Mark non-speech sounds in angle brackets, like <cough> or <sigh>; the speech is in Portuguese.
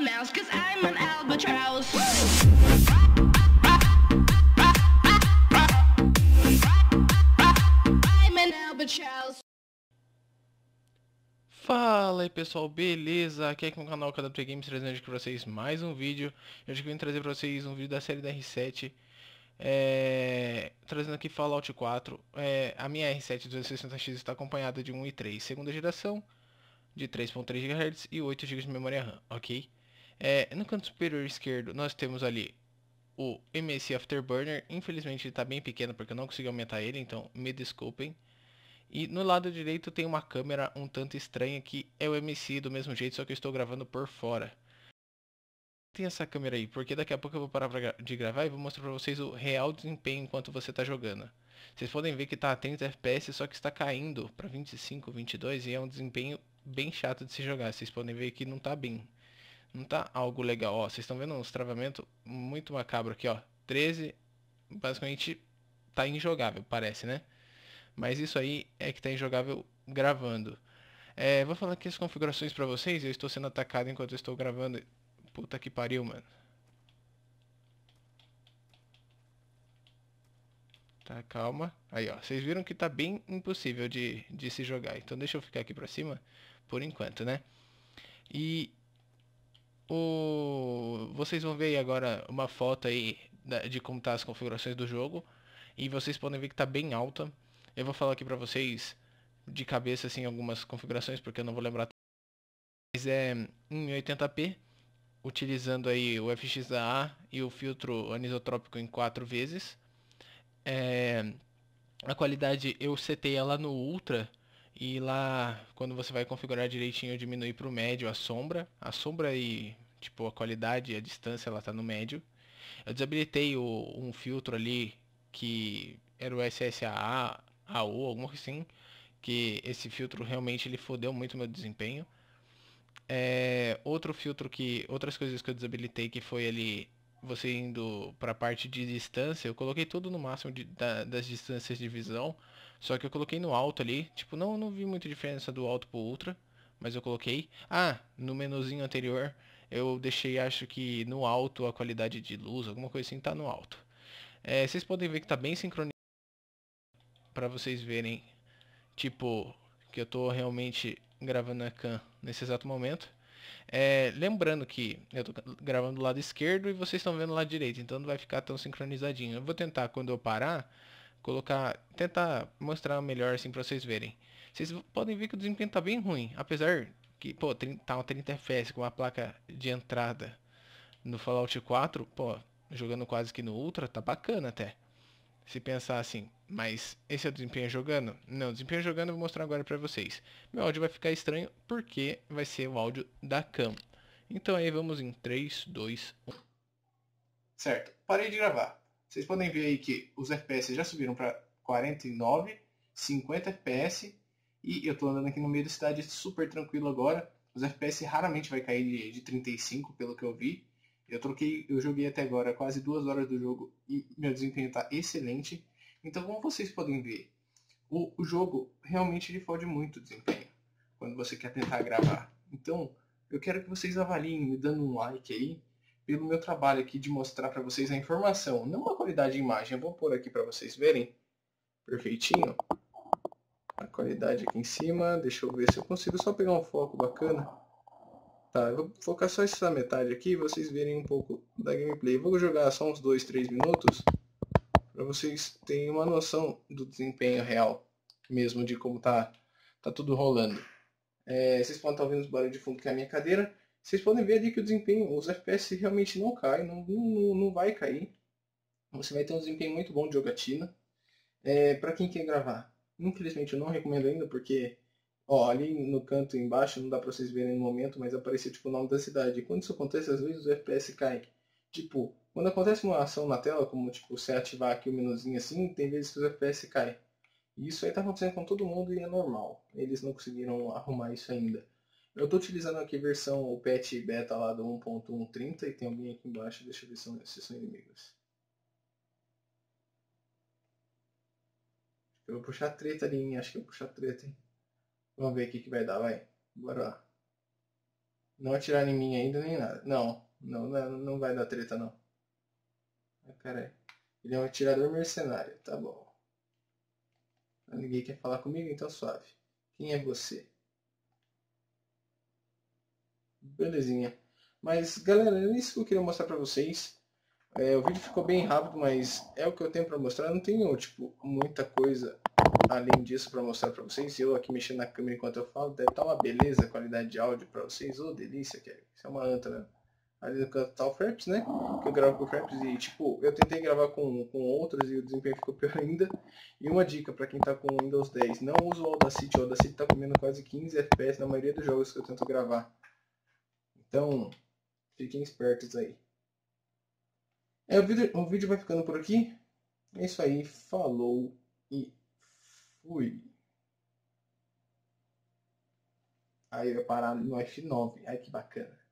mouse, cause I'm an albatross. I'm an albatross. Fala aí pessoal, beleza? Aqui é com o canal Cadapter Games trazendo aqui pra vocês mais um vídeo. Hoje eu vim trazer pra vocês um vídeo da série da R7. É... trazendo aqui Fallout 4. É... a minha R7 260X está acompanhada de 1 e 3 segunda geração, de 3.3 GHz e 8 GB de memória RAM, ok? É, no canto superior esquerdo, nós temos ali o MSC Afterburner. Infelizmente ele está bem pequeno porque eu não consegui aumentar ele, então me desculpem. E no lado direito tem uma câmera um tanto estranha que é o MSC do mesmo jeito, só que eu estou gravando por fora. Tem essa câmera aí, porque daqui a pouco eu vou parar de gravar e vou mostrar para vocês o real desempenho enquanto você está jogando. Vocês podem ver que está a 30 FPS, só que está caindo para 25, 22 e é um desempenho bem chato de se jogar. Vocês podem ver que não está bem. Não tá algo legal. Ó, vocês estão vendo uns travamentos muito macabro aqui, ó. 13, basicamente, tá injogável, parece, né? Mas isso aí é que tá injogável gravando. É, vou falar aqui as configurações pra vocês. Eu estou sendo atacado enquanto eu estou gravando. Puta que pariu, mano. Tá, calma. Aí, ó. Vocês viram que tá bem impossível de, de se jogar. Então deixa eu ficar aqui pra cima por enquanto, né? E o... vocês vão ver agora uma foto aí de como tá as configurações do jogo. E vocês podem ver que tá bem alta. Eu vou falar aqui pra vocês de cabeça assim algumas configurações, porque eu não vou lembrar. Mas é em 80p, utilizando aí o FXAA e o filtro anisotrópico em 4 vezes. É... A qualidade eu setei ela no Ultra, e lá, quando você vai configurar direitinho, diminuir para o médio a sombra. A sombra e tipo a qualidade e a distância ela está no médio. Eu desabilitei o, um filtro ali que era o SSAA, AO, alguma coisa assim. Que esse filtro realmente ele fodeu muito meu desempenho. É, outro filtro que. Outras coisas que eu desabilitei que foi ali. Você indo para a parte de distância, eu coloquei tudo no máximo de, da, das distâncias de visão só que eu coloquei no alto ali. Tipo, não, não vi muita diferença do alto pro ultra. Mas eu coloquei. Ah, no menuzinho anterior eu deixei, acho que no alto a qualidade de luz, alguma coisa assim, tá no alto. É, vocês podem ver que tá bem sincronizado. Pra vocês verem, tipo, que eu tô realmente gravando a cam nesse exato momento. É, lembrando que eu tô gravando do lado esquerdo e vocês estão vendo do lado direito, então não vai ficar tão sincronizadinho. Eu vou tentar, quando eu parar, colocar, tentar mostrar melhor assim para vocês verem. Vocês podem ver que o desempenho tá bem ruim, apesar que, pô, tá tá 30 FPS com uma placa de entrada no Fallout 4, pô, jogando quase que no Ultra, tá bacana até. Se pensar assim, mas esse é o desempenho jogando? Não, desempenho jogando eu vou mostrar agora para vocês. Meu áudio vai ficar estranho porque vai ser o áudio da cam. Então aí vamos em 3, 2, 1. Certo, parei de gravar. Vocês podem ver aí que os FPS já subiram para 49, 50 FPS e eu estou andando aqui no meio da cidade super tranquilo agora. Os FPS raramente vai cair de, de 35, pelo que eu vi. Eu troquei, eu joguei até agora quase duas horas do jogo e meu desempenho está excelente. Então, como vocês podem ver, o, o jogo realmente ele fode muito o desempenho quando você quer tentar gravar. Então, eu quero que vocês avaliem me dando um like aí pelo meu trabalho aqui de mostrar para vocês a informação, não a qualidade de imagem. Eu vou pôr aqui para vocês verem perfeitinho a qualidade aqui em cima. Deixa eu ver se eu consigo só pegar um foco bacana. Tá, eu vou focar só essa metade aqui e vocês verem um pouco da gameplay. vou jogar só uns 2, 3 minutos para vocês terem uma noção do desempenho real mesmo de como tá, tá tudo rolando. É, vocês podem estar ouvindo os barulhos de fundo que é a minha cadeira vocês podem ver ali que o desempenho, os FPS realmente não cai, não, não, não vai cair. Você vai ter um desempenho muito bom de jogatina. É, para quem quer gravar, infelizmente eu não recomendo ainda, porque ó, ali no canto embaixo, não dá para vocês verem no momento, mas apareceu tipo, o nome da cidade. E quando isso acontece, às vezes o FPS cai. Tipo, quando acontece uma ação na tela, como tipo, você ativar aqui o menuzinho assim, tem vezes que o FPS cai. E isso aí tá acontecendo com todo mundo e é normal. Eles não conseguiram arrumar isso ainda. Eu estou utilizando aqui a versão o patch beta lá do 1.130 e tem alguém aqui embaixo, deixa eu ver se são inimigos. Eu vou puxar treta ali, acho que eu vou puxar treta, hein? Vamos ver o que vai dar, vai. Bora lá. Não atirar em mim ainda nem nada. Não, não, não vai dar treta não. Ah, caralho. Ele é um atirador mercenário, tá bom. Ah, ninguém quer falar comigo, então suave. Quem é você? Belezinha. Mas, galera, é isso que eu queria mostrar pra vocês. É, o vídeo ficou bem rápido, mas é o que eu tenho pra mostrar. Não tenho, tipo, muita coisa além disso pra mostrar pra vocês. Eu aqui mexendo na câmera enquanto eu falo, deve estar tá uma beleza a qualidade de áudio pra vocês. Ô, oh, delícia, que isso é uma anta, né? ali no canto tá o Fraps, né? Que eu gravo com o Fraps e, tipo, eu tentei gravar com, com outras e o desempenho ficou pior <laughs> ainda. E uma dica para quem tá com Windows 10, não usa o Audacity, o Audacity tá comendo quase 15 FPS na maioria dos jogos que eu tento gravar. Então, fiquem espertos aí. É, o, vídeo, o vídeo vai ficando por aqui. É isso aí. Falou e fui. Aí eu ia parar no F9. Ai que bacana.